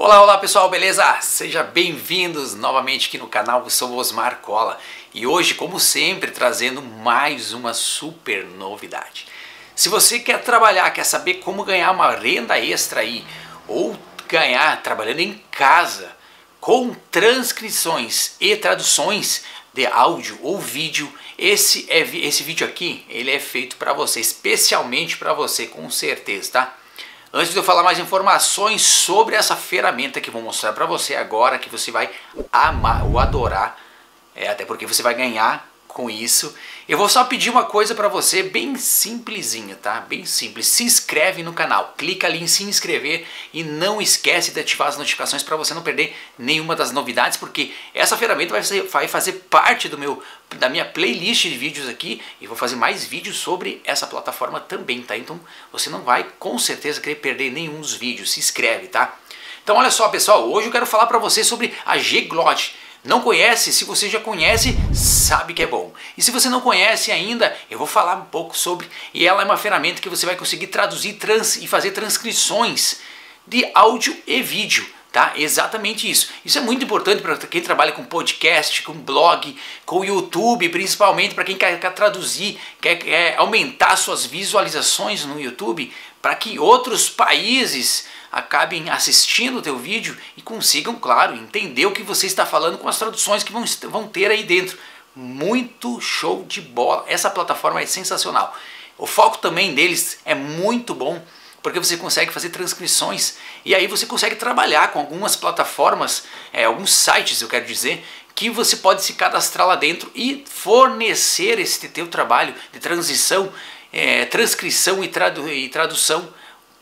Olá, olá pessoal, beleza? Sejam bem-vindos novamente aqui no canal, eu sou o Osmar Cola e hoje, como sempre, trazendo mais uma super novidade. Se você quer trabalhar, quer saber como ganhar uma renda extra aí ou ganhar trabalhando em casa com transcrições e traduções de áudio ou vídeo, esse, é, esse vídeo aqui ele é feito para você, especialmente para você, com certeza, tá? Antes de eu falar mais informações sobre essa ferramenta que vou mostrar para você agora, que você vai amar ou adorar, é, até porque você vai ganhar com isso. Eu vou só pedir uma coisa para você, bem simplesinha, tá? Bem simples. Se inscreve no canal, clica ali em se inscrever e não esquece de ativar as notificações para você não perder nenhuma das novidades, porque essa ferramenta vai, ser, vai fazer parte do meu da minha playlist de vídeos aqui e vou fazer mais vídeos sobre essa plataforma também, tá? Então você não vai com certeza querer perder nenhum dos vídeos. Se inscreve, tá? Então olha só, pessoal, hoje eu quero falar para vocês sobre a G-Glot não conhece? Se você já conhece, sabe que é bom. E se você não conhece ainda, eu vou falar um pouco sobre. E ela é uma ferramenta que você vai conseguir traduzir trans, e fazer transcrições de áudio e vídeo. Tá? Exatamente isso. Isso é muito importante para quem trabalha com podcast, com blog, com YouTube, principalmente para quem quer, quer traduzir, quer, quer aumentar suas visualizações no YouTube, para que outros países acabem assistindo o teu vídeo e consigam, claro, entender o que você está falando com as traduções que vão, vão ter aí dentro. Muito show de bola. Essa plataforma é sensacional. O foco também deles é muito bom, porque você consegue fazer transcrições e aí você consegue trabalhar com algumas plataformas, é, alguns sites, eu quero dizer, que você pode se cadastrar lá dentro e fornecer esse teu trabalho de transição, é, transcrição e, tradu e tradução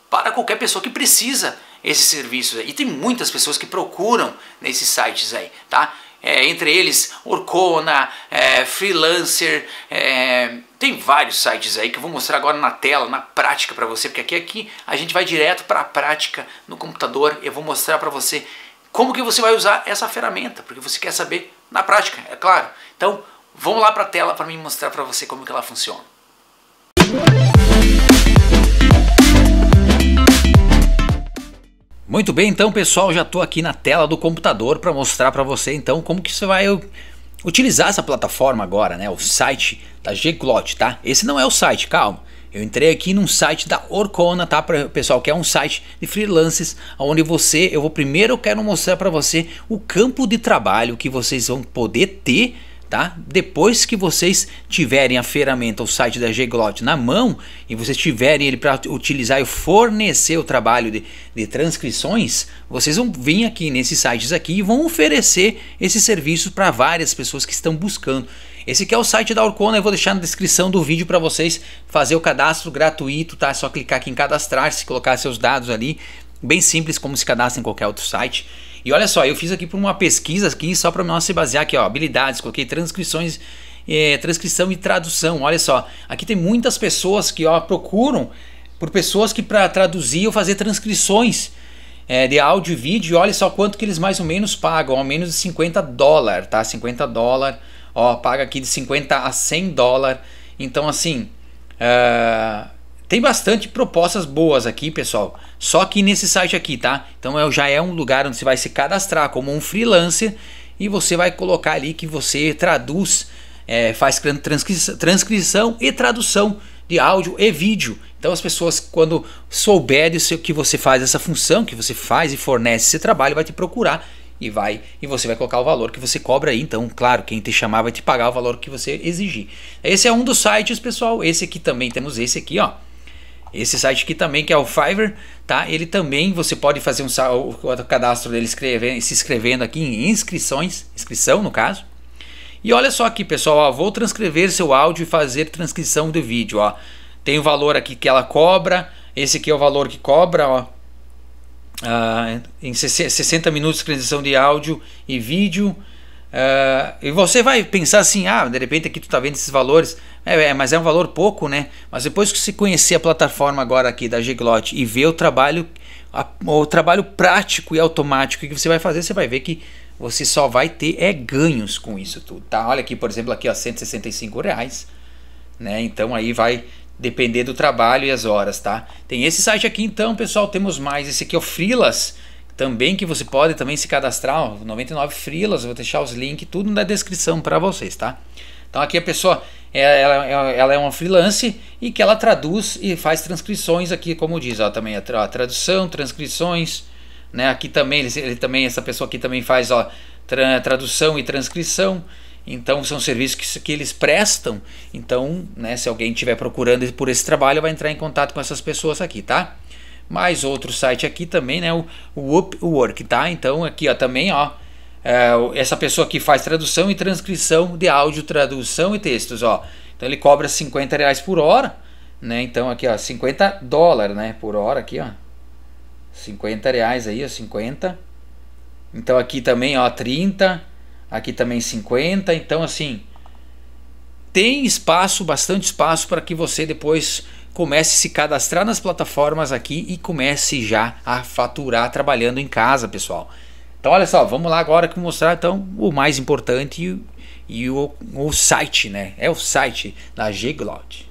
para qualquer pessoa que precisa esses serviços. E tem muitas pessoas que procuram nesses sites aí, tá? É, entre eles Orkona, é, Freelancer, é, tem vários sites aí que eu vou mostrar agora na tela, na prática para você, porque aqui, aqui a gente vai direto para a prática no computador eu vou mostrar para você como que você vai usar essa ferramenta, porque você quer saber na prática, é claro. Então vamos lá para a tela para me mostrar para você como que ela funciona. Muito bem, então pessoal, já estou aqui na tela do computador para mostrar para você então como que você vai utilizar essa plataforma agora, né? O site da Gclot, tá? Esse não é o site, calma. Eu entrei aqui num site da Orcona, tá, pessoal, que é um site de freelances, onde você, eu vou primeiro eu quero mostrar para você o campo de trabalho que vocês vão poder ter tá? Depois que vocês tiverem a ferramenta, o site da Glot na mão e vocês tiverem ele para utilizar e fornecer o trabalho de, de, transcrições, vocês vão vir aqui nesses sites aqui e vão oferecer esse serviço para várias pessoas que estão buscando. Esse aqui é o site da Orcona, eu vou deixar na descrição do vídeo para vocês fazer o cadastro gratuito, tá? É só clicar aqui em cadastrar-se, colocar seus dados ali, bem simples como se cadastra em qualquer outro site. E olha só, eu fiz aqui por uma pesquisa aqui só para nós se basear aqui, ó, habilidades, coloquei transcrições, é, transcrição e tradução. Olha só, aqui tem muitas pessoas que ó, procuram por pessoas que para traduzir ou fazer transcrições é, de áudio e vídeo. E olha só quanto que eles mais ou menos pagam, ao menos de 50 dólares, tá? 50 dólares, ó, paga aqui de 50 a 100 dólares. Então assim, uh, tem bastante propostas boas aqui, pessoal. Só que nesse site aqui, tá? Então é já é um lugar onde você vai se cadastrar como um freelancer e você vai colocar ali que você traduz, é, faz transcri transcrição e tradução de áudio e vídeo. Então as pessoas, quando souberem que você faz essa função, que você faz e fornece esse trabalho, vai te procurar e vai e você vai colocar o valor que você cobra aí. Então, claro, quem te chamar vai te pagar o valor que você exigir. Esse é um dos sites, pessoal. Esse aqui também temos esse aqui, ó. Esse site aqui também, que é o Fiverr, tá? Ele também, você pode fazer um o cadastro dele escrevendo, se inscrevendo aqui em inscrições, inscrição no caso. E olha só aqui, pessoal, ó, vou transcrever seu áudio e fazer transcrição do vídeo, ó. Tem o valor aqui que ela cobra, esse aqui é o valor que cobra, ó. Ah, em 60 minutos transcrição de áudio e vídeo. Uh, e você vai pensar assim, ah, de repente aqui tu tá vendo esses valores, é, é, mas é um valor pouco, né? Mas depois que você conhecer a plataforma agora aqui da Giglot e ver o trabalho, a, o trabalho prático e automático que você vai fazer, você vai ver que você só vai ter é ganhos com isso tudo, tá? Olha aqui, por exemplo, aqui ó, 165 reais, né? Então aí vai depender do trabalho e as horas, tá? Tem esse site aqui então, pessoal, temos mais, esse aqui é o Freelas, também que você pode também se cadastrar, 99 frilas, vou deixar os links tudo na descrição para vocês, tá? Então aqui a pessoa, é, ela, ela, é uma freelance e que ela traduz e faz transcrições aqui, como diz, ó, também a tradução, transcrições, né? Aqui também, ele, ele também essa pessoa aqui também faz, ó, tra, tradução e transcrição. Então são serviços que, que eles prestam. Então, né, se alguém estiver procurando por esse trabalho, vai entrar em contato com essas pessoas aqui, tá? mais outro site aqui também, né? O, o Upwork, tá? Então aqui, ó, também, ó, é, essa pessoa que faz tradução e transcrição de áudio, tradução e textos, ó. Então ele cobra 50 reais por hora, né? Então aqui, ó, 50 dólares, né? Por hora aqui, ó. 50 reais aí, ó, 50. Então aqui também, ó, 30. Aqui também 50. Então assim, tem espaço, bastante espaço para que você depois comece a se cadastrar nas plataformas aqui e comece já a faturar trabalhando em casa, pessoal. Então olha só, vamos lá agora que mostrar então o mais importante e, e o, o site, né? É o site da Gglot.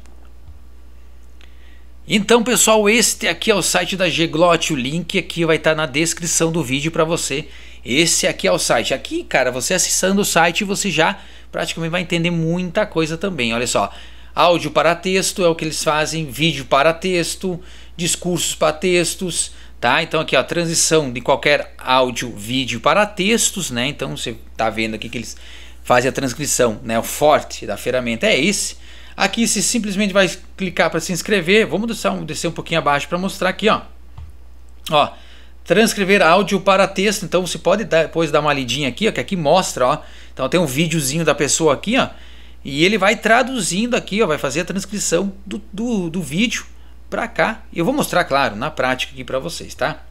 Então, pessoal, este aqui é o site da Gglot, o link aqui vai estar tá na descrição do vídeo para você. Esse aqui é o site. Aqui, cara, você acessando o site, você já praticamente vai entender muita coisa também. Olha só, áudio para texto é o que eles fazem, vídeo para texto, discursos para textos, tá? Então aqui ó, a transição de qualquer áudio, vídeo para textos, né? Então você tá vendo aqui que eles fazem a transcrição, né? O forte da ferramenta é esse. Aqui você simplesmente vai clicar para se inscrever. Vamos descer um, descer um pouquinho abaixo para mostrar aqui, ó. Ó, transcrever áudio para texto. Então você pode dar, depois dar uma lidinha aqui, ó, que aqui mostra, ó. Então tem um videozinho da pessoa aqui, ó e ele vai traduzindo aqui, ó, vai fazer a transcrição do, do, do vídeo para cá. Eu vou mostrar, claro, na prática aqui para vocês, tá?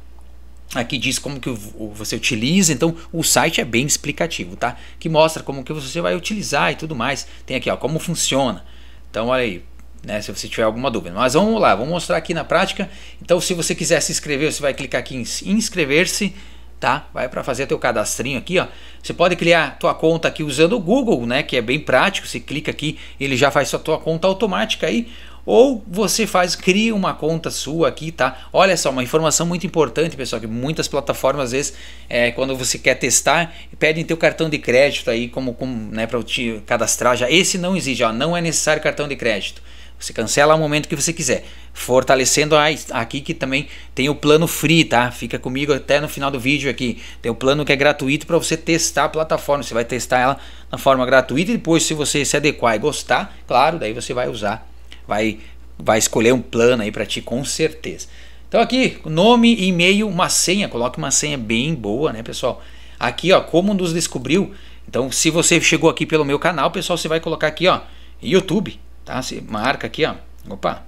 Aqui diz como que você utiliza, então o site é bem explicativo, tá? Que mostra como que você vai utilizar e tudo mais. Tem aqui, ó, como funciona. Então, olha aí, né, se você tiver alguma dúvida. Mas vamos lá, vamos mostrar aqui na prática. Então, se você quiser se inscrever, você vai clicar aqui em inscrever-se tá? Vai para fazer teu cadastrinho aqui, ó. Você pode criar tua conta aqui usando o Google, né, que é bem prático. Você clica aqui, ele já faz sua tua conta automática aí. Ou você faz, cria uma conta sua aqui, tá? Olha só, uma informação muito importante, pessoal, que muitas plataformas às vezes, é, quando você quer testar, pedem teu cartão de crédito aí como, como né, para te cadastrar já. Esse não exige, ó, não é necessário cartão de crédito. Você cancela o momento que você quiser. Fortalecendo aqui que também tem o plano free, tá? Fica comigo até no final do vídeo aqui. Tem o plano que é gratuito para você testar a plataforma. Você vai testar ela na forma gratuita e depois se você se adequar e gostar, claro, daí você vai usar, vai vai escolher um plano aí para ti com certeza. Então aqui, nome, e-mail, uma senha, coloque uma senha bem boa, né, pessoal? Aqui, ó, como nos descobriu. Então, se você chegou aqui pelo meu canal, pessoal, você vai colocar aqui, ó, YouTube Tá? Você marca aqui, ó. Opa.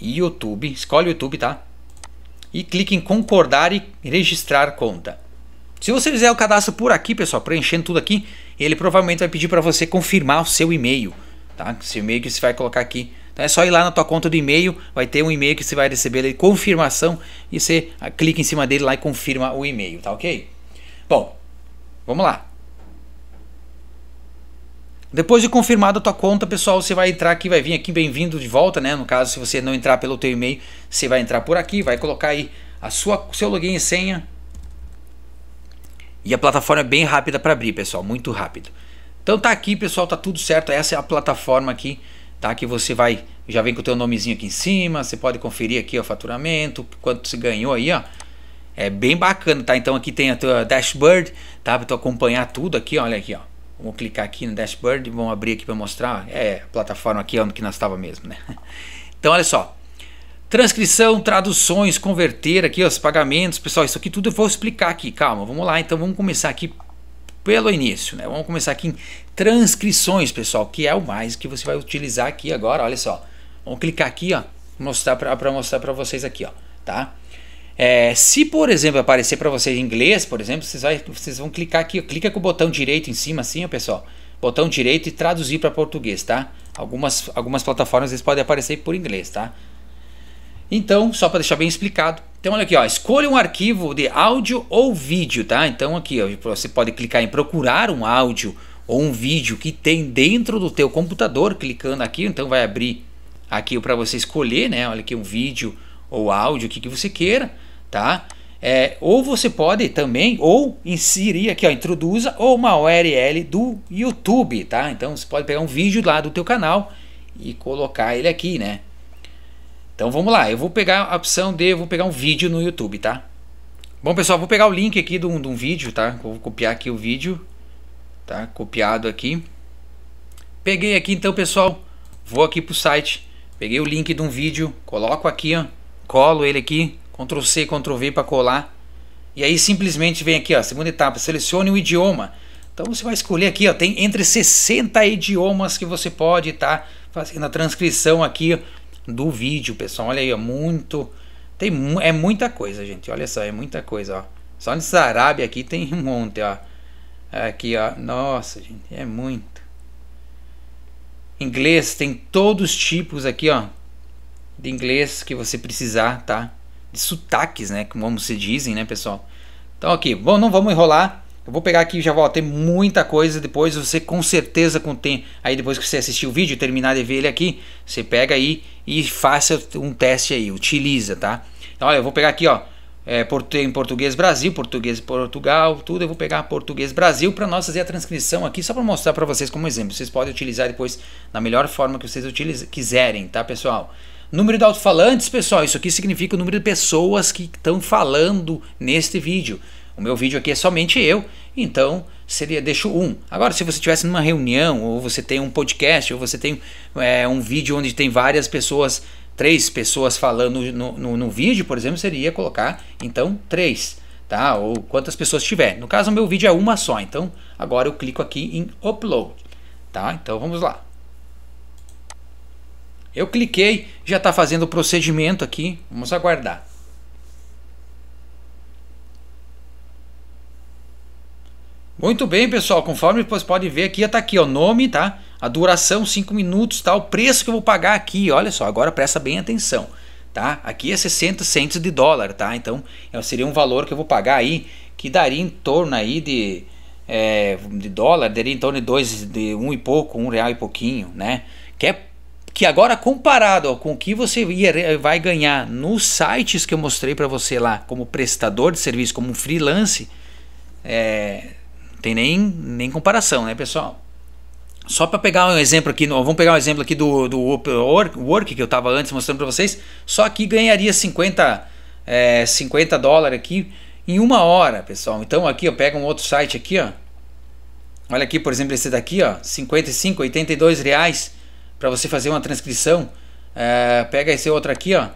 YouTube. Escolhe o YouTube, tá? E clique em concordar e registrar conta. Se você fizer o cadastro por aqui, pessoal, preenchendo tudo aqui, ele provavelmente vai pedir para você confirmar o seu e-mail, tá? Esse e-mail que você vai colocar aqui. Então é só ir lá na tua conta do e-mail, vai ter um e-mail que você vai receber de confirmação e você clica em cima dele lá e confirma o e-mail, tá ok? Bom, vamos lá. Depois de confirmada a tua conta, pessoal, você vai entrar aqui, vai vir aqui, bem-vindo de volta, né? No caso, se você não entrar pelo teu e-mail, você vai entrar por aqui, vai colocar aí a sua seu login e senha. E a plataforma é bem rápida para abrir, pessoal, muito rápido. Então tá aqui, pessoal, tá tudo certo. Essa é a plataforma aqui, tá? Que você vai, já vem com o teu nomezinho aqui em cima, você pode conferir aqui ó, o faturamento, quanto você ganhou aí, ó. É bem bacana, tá? Então aqui tem a tua dashboard, tá? Para tu acompanhar tudo aqui, olha aqui, ó. Vamos clicar aqui no dashboard e vamos abrir aqui para mostrar. É, a plataforma aqui é onde que nós estava mesmo, né? Então, olha só. Transcrição, traduções, converter aqui, ó, os pagamentos, pessoal, isso aqui tudo eu vou explicar aqui. Calma, vamos lá. Então, vamos começar aqui pelo início, né? Vamos começar aqui em transcrições, pessoal, que é o mais que você vai utilizar aqui agora, olha só. Vamos clicar aqui, ó, mostrar para mostrar para vocês aqui, ó, tá? É, se, por exemplo, aparecer para vocês em inglês, por exemplo, vocês, vai, vocês vão clicar aqui, clica com o botão direito em cima assim, ó, pessoal. Botão direito e traduzir para português, tá? Algumas, algumas plataformas eles podem aparecer por inglês, tá? Então, só para deixar bem explicado. Então, olha aqui, ó, escolha um arquivo de áudio ou vídeo, tá? Então aqui, ó, você pode clicar em procurar um áudio ou um vídeo que tem dentro do teu computador, clicando aqui, então vai abrir aqui para você escolher, né? Olha aqui um vídeo ou áudio, o que, que você queira tá? É, ou você pode também, ou inserir aqui, ó, introduza, ou uma URL do YouTube, tá? Então você pode pegar um vídeo lá do teu canal e colocar ele aqui, né? Então vamos lá, eu vou pegar a opção de, vou pegar um vídeo no YouTube, tá? Bom pessoal, vou pegar o link aqui de um, de um vídeo, tá? Vou copiar aqui o vídeo, tá? Copiado aqui. Peguei aqui então pessoal, vou aqui pro site, peguei o link de um vídeo, coloco aqui, ó, colo ele aqui, Ctrl C, Ctrl V para colar. E aí simplesmente vem aqui, ó, segunda etapa, selecione o idioma. Então você vai escolher aqui, ó, tem entre 60 idiomas que você pode estar tá fazendo a transcrição aqui do vídeo, pessoal. Olha aí, ó, muito tem é muita coisa, gente. Olha só, é muita coisa, ó. Só nessa Arábia aqui tem um monte, ó. Aqui, ó. Nossa, gente, é muito. Inglês tem todos os tipos aqui, ó. De inglês que você precisar, tá? de sotaques, né? Como se dizem, né, pessoal? Então aqui, bom, não vamos enrolar. Eu vou pegar aqui e já volto. Tem muita coisa depois. Você com certeza contém. Aí depois que você assistir o vídeo, terminar de ver ele aqui, você pega aí e faça um teste aí. Utiliza, tá? Então, olha, eu vou pegar aqui, ó. É, em português Brasil, português Portugal, tudo. Eu vou pegar português Brasil para nós fazer a transcrição aqui, só para mostrar para vocês como exemplo. Vocês podem utilizar depois na melhor forma que vocês quiserem, tá, pessoal? Número de alto-falantes, pessoal, isso aqui significa o número de pessoas que estão falando neste vídeo. O meu vídeo aqui é somente eu, então seria deixo um. Agora, se você estivesse numa reunião, ou você tem um podcast, ou você tem é, um vídeo onde tem várias pessoas, três pessoas falando no, no, no vídeo, por exemplo, seria colocar então três, tá? Ou quantas pessoas tiver. No caso, o meu vídeo é uma só, então agora eu clico aqui em upload, tá? Então vamos lá. Eu cliquei, já está fazendo o procedimento aqui. Vamos aguardar. Muito bem, pessoal. Conforme vocês podem ver aqui, está aqui o nome, tá? A duração, 5 minutos, tá? O preço que eu vou pagar aqui. Olha só, agora presta bem atenção, tá? Aqui é 60 centos de dólar, tá? Então, é, seria um valor que eu vou pagar aí, que daria em torno aí de... É, de dólar, daria em torno de dois, de um e pouco, um real e pouquinho, né? Que é que agora comparado ó, com o que você vai ganhar nos sites que eu mostrei para você lá, como prestador de serviço, como um freelance, é, não tem nem, nem comparação, né, pessoal? Só para pegar um exemplo aqui, vamos pegar um exemplo aqui do, do Work que eu estava antes mostrando para vocês, só que ganharia 50, é, 50 dólares aqui em uma hora, pessoal. Então aqui eu pego um outro site aqui, ó. Olha aqui, por exemplo, esse daqui, ó, 55, 82 reais para você fazer uma transcrição, é, pega esse outro aqui, ó.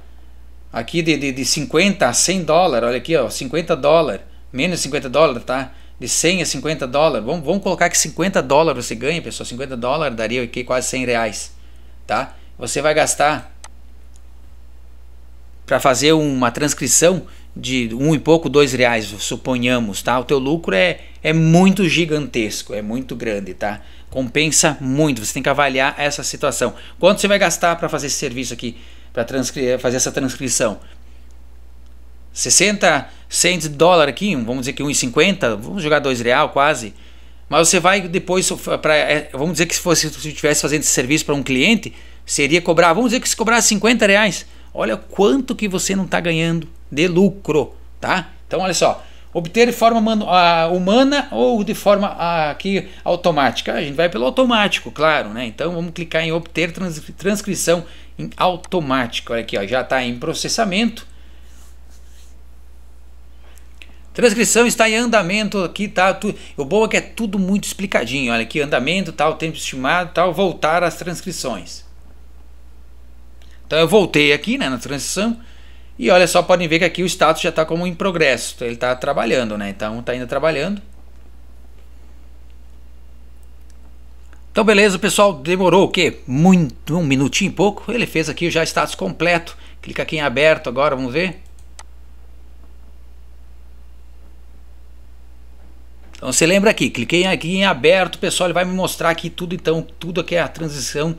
Aqui de, de, de 50 a 100 dólares, olha aqui, ó, 50 dólares, menos 50 dólares, tá? De 100 a 50 dólares, vamos, vamos colocar que 50 dólares você ganha, pessoal, 50 dólares daria aqui quase 100 reais, tá? Você vai gastar para fazer uma transcrição de um e pouco, dois reais, suponhamos, tá? O teu lucro é, é muito gigantesco, é muito grande, tá? Compensa muito, você tem que avaliar essa situação. Quanto você vai gastar para fazer esse serviço aqui, para fazer essa transcrição? 60 cents de dólar aqui, vamos dizer que 1,50, vamos jogar dois real quase. Mas você vai depois, pra, é, vamos dizer que se fosse se estivesse fazendo esse serviço para um cliente, seria cobrar, vamos dizer que se cobrar 50 reais. Olha quanto que você não está ganhando de lucro, tá? Então olha só, obter de forma humana ou de forma aqui automática. A gente vai pelo automático, claro, né? Então vamos clicar em obter transcrição em automático. Olha aqui, ó, já está em processamento. Transcrição está em andamento aqui, tá? Tu, o bom é que é tudo muito explicadinho. Olha aqui, andamento, tal, tempo estimado, tal, voltar às transcrições. Então eu voltei aqui né, na transição e olha só, podem ver que aqui o status já está como em progresso. Ele está trabalhando, né? Então está ainda trabalhando. Então beleza, pessoal, demorou o quê? Muito, um minutinho e pouco. Ele fez aqui já status completo. Clica aqui em aberto agora, vamos ver. Então você lembra aqui, cliquei aqui em aberto, pessoal, ele vai me mostrar aqui tudo então, tudo aqui é a transição,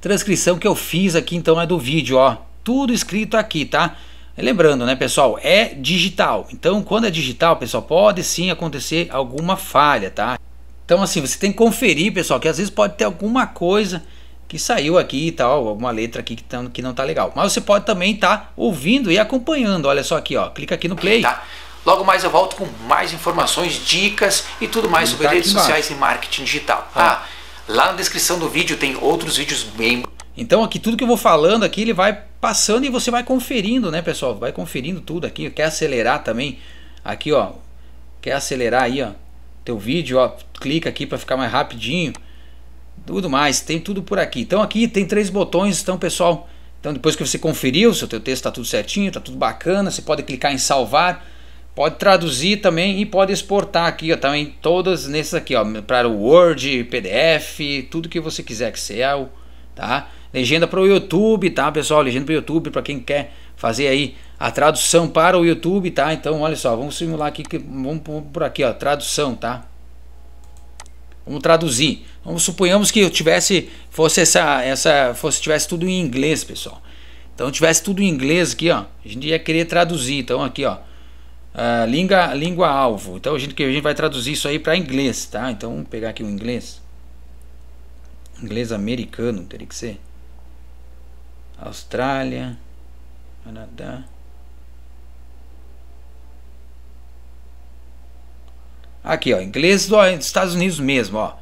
transcrição que eu fiz aqui então é do vídeo, ó tudo escrito aqui, tá? Lembrando, né, pessoal, é digital. Então, quando é digital, pessoal, pode sim acontecer alguma falha, tá? Então, assim, você tem que conferir, pessoal, que às vezes pode ter alguma coisa que saiu aqui e tal, alguma letra aqui que, tá, que não tá legal. Mas você pode também estar tá ouvindo e acompanhando. Olha só aqui, ó. Clica aqui no play. Tá. Logo mais eu volto com mais informações, dicas e tudo mais tá sobre redes sociais e marketing digital. ah, lá na descrição do vídeo tem outros vídeos bem. Então aqui tudo que eu vou falando aqui ele vai passando e você vai conferindo, né, pessoal? Vai conferindo tudo aqui. Quer acelerar também? Aqui, ó. Quer acelerar aí, ó, teu vídeo, ó, clica aqui para ficar mais rapidinho. Tudo mais, tem tudo por aqui. Então aqui tem três botões, então, pessoal, então depois que você conferiu, seu teu texto está tudo certinho, está tudo bacana, você pode clicar em salvar, pode traduzir também e pode exportar aqui, ó, também todas nesses aqui, ó, para o Word, PDF, tudo que você quiser, Excel, tá? Legenda para o YouTube, tá, pessoal? Legenda para o YouTube, para quem quer fazer aí a tradução para o YouTube, tá? Então, olha só, vamos simular aqui, vamos por aqui, ó, tradução, tá? Vamos traduzir. Vamos suponhamos que eu tivesse fosse essa essa fosse tivesse tudo em inglês, pessoal. Então tivesse tudo em inglês aqui, ó. A gente ia querer traduzir. Então aqui, ó, uh, língua língua alvo. Então a gente que a gente vai traduzir isso aí para inglês, tá? Então vamos pegar aqui o inglês. Inglês americano teria que ser. Austrália, Canadá. Aqui, ó, inglês dos Estados Unidos mesmo, ó.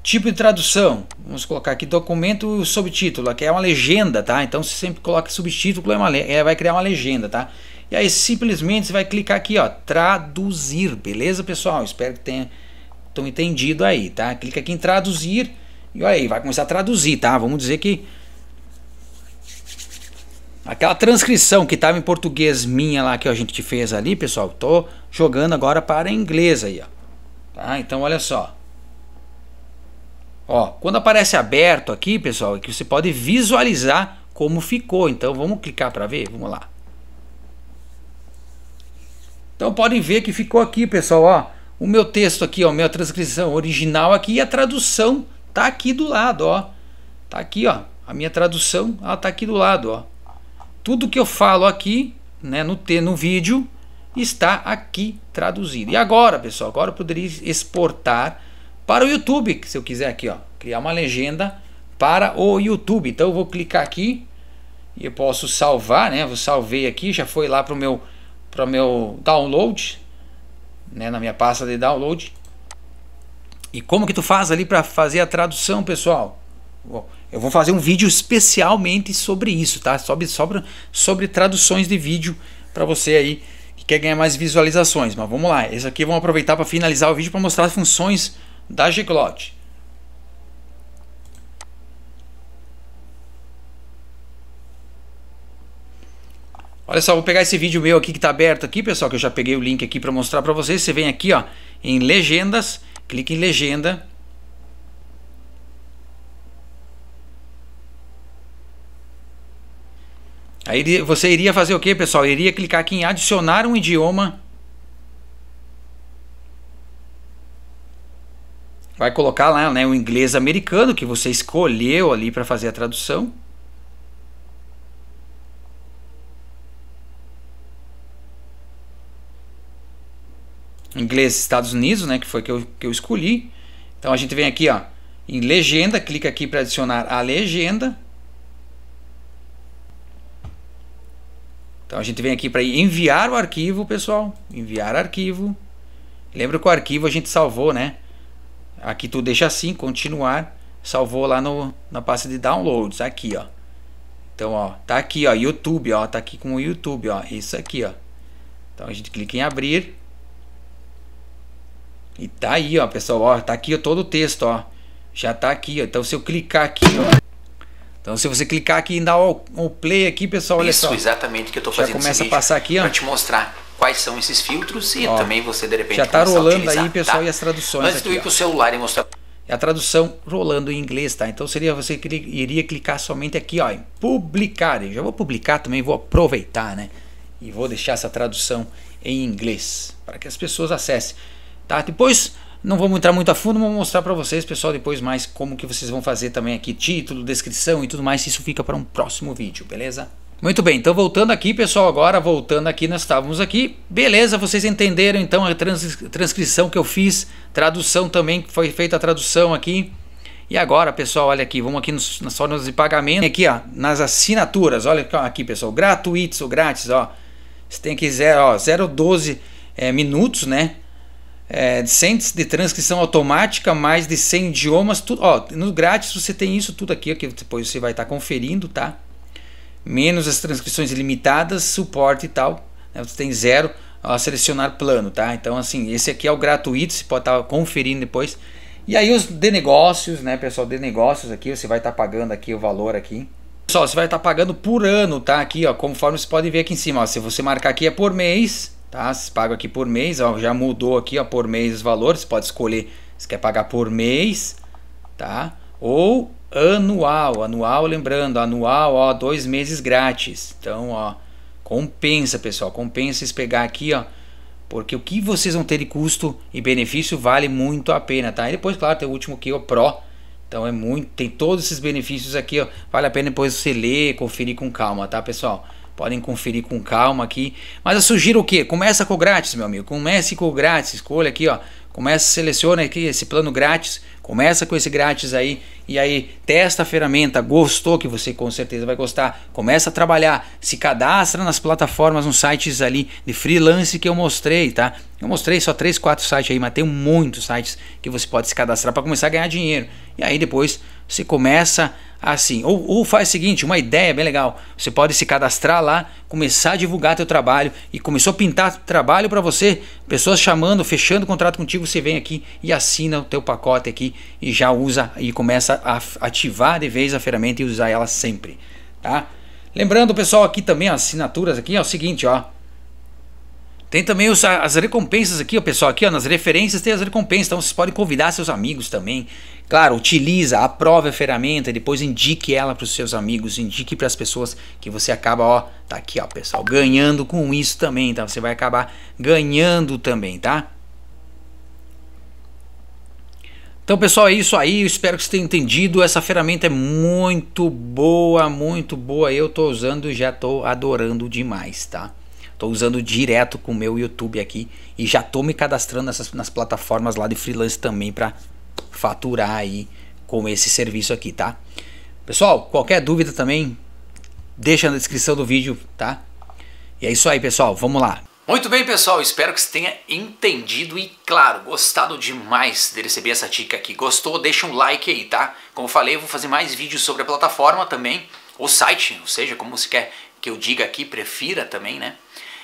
Tipo de tradução, vamos colocar aqui documento subtítulo, aqui é uma legenda, tá? Então você sempre coloca subtítulo, é uma, é, vai criar uma legenda, tá? E aí simplesmente você vai clicar aqui, ó, traduzir, beleza, pessoal? Espero que tenha entendido aí, tá? Clica aqui em traduzir e olha aí, vai começar a traduzir, tá? Vamos dizer que Aquela transcrição que estava em português minha lá que a gente fez ali, pessoal, tô jogando agora para inglês aí, ó. Tá? Então olha só. Ó, quando aparece aberto aqui, pessoal, é que você pode visualizar como ficou. Então vamos clicar para ver, vamos lá. Então podem ver que ficou aqui, pessoal, ó, o meu texto aqui, ó, minha transcrição original aqui e a tradução tá aqui do lado, ó. Tá aqui, ó. A minha tradução, ela tá aqui do lado, ó. Tudo que eu falo aqui, né, no, t, no vídeo, está aqui traduzido. E agora, pessoal, agora eu poderia exportar para o YouTube, se eu quiser aqui, ó, criar uma legenda para o YouTube. Então eu vou clicar aqui e eu posso salvar, né? Vou salvei aqui, já foi lá para o meu, pro meu download, né? na minha pasta de download. E como que tu faz ali para fazer a tradução, pessoal? eu vou fazer um vídeo especialmente sobre isso, tá? Sobre, sobre, sobre traduções de vídeo para você aí que quer ganhar mais visualizações. Mas vamos lá, esse aqui vamos aproveitar para finalizar o vídeo para mostrar as funções da Gcloud. Olha só, vou pegar esse vídeo meu aqui que está aberto aqui, pessoal, que eu já peguei o link aqui para mostrar para vocês. Você vem aqui, ó, em legendas, clica em legenda Aí você iria fazer o que, pessoal? Iria clicar aqui em adicionar um idioma. Vai colocar lá né, o inglês americano que você escolheu ali para fazer a tradução. Inglês Estados Unidos, né, que foi que eu, que eu escolhi. Então a gente vem aqui ó, em legenda, clica aqui para adicionar a legenda. Então a gente vem aqui para enviar o arquivo, pessoal. Enviar arquivo. Lembra que o arquivo a gente salvou, né? Aqui tu deixa assim, continuar. Salvou lá no, na pasta de downloads, aqui, ó. Então, ó, tá aqui, ó, YouTube, ó, tá aqui com o YouTube, ó, isso aqui, ó. Então a gente clica em abrir. E tá aí, ó, pessoal, ó, tá aqui ó, todo o texto, ó. Já tá aqui, ó. Então se eu clicar aqui, ó, então, se você clicar aqui e dar o, play aqui, pessoal, olha Isso, só. Isso, exatamente que eu estou fazendo. Já começa a passar aqui, ó. Para te mostrar quais são esses filtros e ó, também você, de repente, Já está rolando aí, pessoal, tá? e as traduções Antes aqui, de ir para o celular e mostrar... É a tradução rolando em inglês, tá? Então seria você iria clicar somente aqui, ó, em publicar. Eu já vou publicar também, vou aproveitar, né? E vou deixar essa tradução em inglês para que as pessoas acessem, tá? Depois não vou entrar muito a fundo, vou mostrar para vocês, pessoal, depois mais como que vocês vão fazer também aqui título, descrição e tudo mais, isso fica para um próximo vídeo, beleza? Muito bem, então voltando aqui, pessoal, agora voltando aqui, nós estávamos aqui. Beleza, vocês entenderam então a trans transcrição que eu fiz, tradução também, foi feita a tradução aqui. E agora, pessoal, olha aqui, vamos aqui nos, nas formas de pagamento, aqui ó, nas assinaturas, olha aqui, pessoal, gratuitos ou grátis, ó. Você tem que zero, ó, 012 é, eh, minutos, né? é, de transcrição automática, mais de 100 idiomas. Tudo, ó, no grátis você tem isso tudo aqui, que depois você vai estar tá conferindo, tá? Menos as transcrições ilimitadas, suporte e tal. Né? Você tem zero a selecionar plano, tá? Então, assim, esse aqui é o gratuito, você pode estar tá conferindo depois. E aí os de negócios, né, pessoal, de negócios aqui, você vai estar tá pagando aqui o valor aqui. Pessoal, você vai estar tá pagando por ano, tá? Aqui, ó, conforme vocês podem ver aqui em cima, ó, se você marcar aqui é por mês, tá? Vocês paga aqui por mês, ó, já mudou aqui, ó, por mês os valores, pode escolher se quer pagar por mês, tá? Ou anual, anual, lembrando, anual, ó, dois meses grátis. Então, ó, compensa, pessoal, compensa vocês pegar aqui, ó, porque o que vocês vão ter de custo e benefício vale muito a pena, tá? E depois, claro, tem o último aqui, o Pro, então é muito, tem todos esses benefícios aqui, ó, vale a pena depois você ler, conferir com calma, tá, pessoal? podem conferir com calma aqui. Mas eu sugiro o que? Começa com o grátis, meu amigo. Comece com o grátis. Escolha aqui, ó. Começa, seleciona aqui esse plano grátis. Começa com esse grátis aí e aí testa a ferramenta. Gostou que você com certeza vai gostar. Começa a trabalhar, se cadastra nas plataformas, nos sites ali de freelance que eu mostrei, tá? Eu mostrei só 3, 4 sites aí, mas tem muitos sites que você pode se cadastrar para começar a ganhar dinheiro. E aí depois você começa assim. Ou, ou, faz o seguinte, uma ideia bem legal. Você pode se cadastrar lá, começar a divulgar teu trabalho e começou a pintar trabalho para você, pessoas chamando, fechando contrato contigo, você vem aqui e assina o teu pacote aqui e já usa e começa a ativar de vez a ferramenta e usar ela sempre, tá? Lembrando, pessoal, aqui também as assinaturas aqui é o seguinte, ó. Tem também os, as recompensas aqui, ó, pessoal. Aqui ó, nas referências tem as recompensas. Então vocês podem convidar seus amigos também. Claro, utiliza, aprove a ferramenta, e depois indique ela para os seus amigos, indique para as pessoas que você acaba, ó, tá aqui, ó, pessoal, ganhando com isso também, tá? Você vai acabar ganhando também, tá? Então, pessoal, é isso aí. Eu espero que vocês tenham entendido. Essa ferramenta é muito boa, muito boa. Eu estou usando e já estou adorando demais, tá? Estou usando direto com o meu YouTube aqui e já estou me cadastrando nessas, nas plataformas lá de freelance também para faturar aí com esse serviço aqui, tá? Pessoal, qualquer dúvida também, deixa na descrição do vídeo, tá? E é isso aí, pessoal. Vamos lá. Muito bem, pessoal. Espero que você tenha entendido e, claro, gostado demais de receber essa dica aqui. Gostou? Deixa um like aí, tá? Como falei, eu vou fazer mais vídeos sobre a plataforma também, o site, ou seja, como você quer que eu diga aqui, prefira também, né?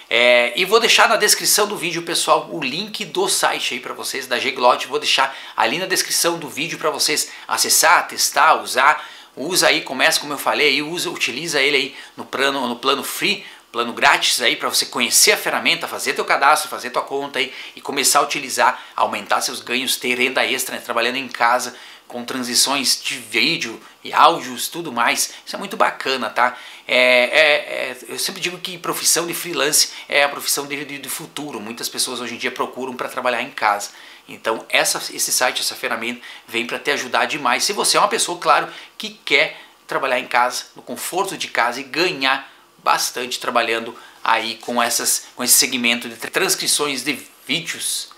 É, e vou deixar na descrição do vídeo, pessoal, o link do site aí para vocês, da Gglot. Vou deixar ali na descrição do vídeo para vocês acessar, testar, usar. Usa aí, começa como eu falei, aí, usa, utiliza ele aí no plano, no plano free, plano grátis aí para você conhecer a ferramenta, fazer teu cadastro, fazer tua conta aí e começar a utilizar, aumentar seus ganhos, ter renda extra, né, trabalhando em casa com transições de vídeo e áudios, tudo mais. Isso é muito bacana, tá? É, é, é, eu sempre digo que profissão de freelance é a profissão de, de, futuro. Muitas pessoas hoje em dia procuram para trabalhar em casa. Então essa, esse site, essa ferramenta vem para te ajudar demais. Se você é uma pessoa, claro, que quer trabalhar em casa, no conforto de casa e ganhar bastante trabalhando aí com, essas, com esse segmento de transcrições de vídeos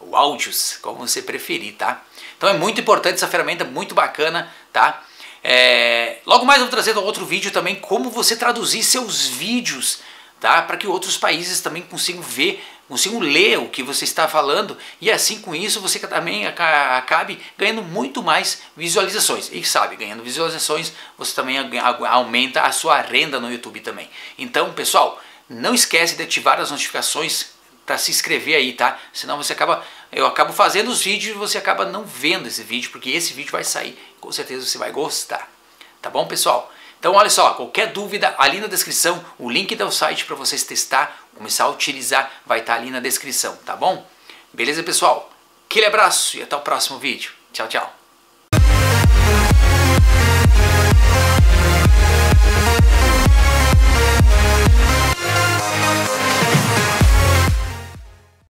ou áudios, como você preferir, tá? Então é muito importante essa ferramenta, é muito bacana, tá? É... Logo mais eu vou trazer um outro vídeo também como você traduzir seus vídeos, tá? Para que outros países também consigam ver, consigam ler o que você está falando e assim com isso você também acabe ganhando muito mais visualizações. E sabe, ganhando visualizações você também aumenta a sua renda no YouTube também. Então, pessoal, não esquece de ativar as notificações para se inscrever aí, tá? Senão você acaba eu acabo fazendo os vídeos e você acaba não vendo esse vídeo, porque esse vídeo vai sair, com certeza você vai gostar. Tá bom, pessoal? Então, olha só, qualquer dúvida, ali na descrição, o link do site para vocês testar, começar a utilizar, vai estar tá ali na descrição, tá bom? Beleza, pessoal? Aquele abraço e até o próximo vídeo. Tchau, tchau.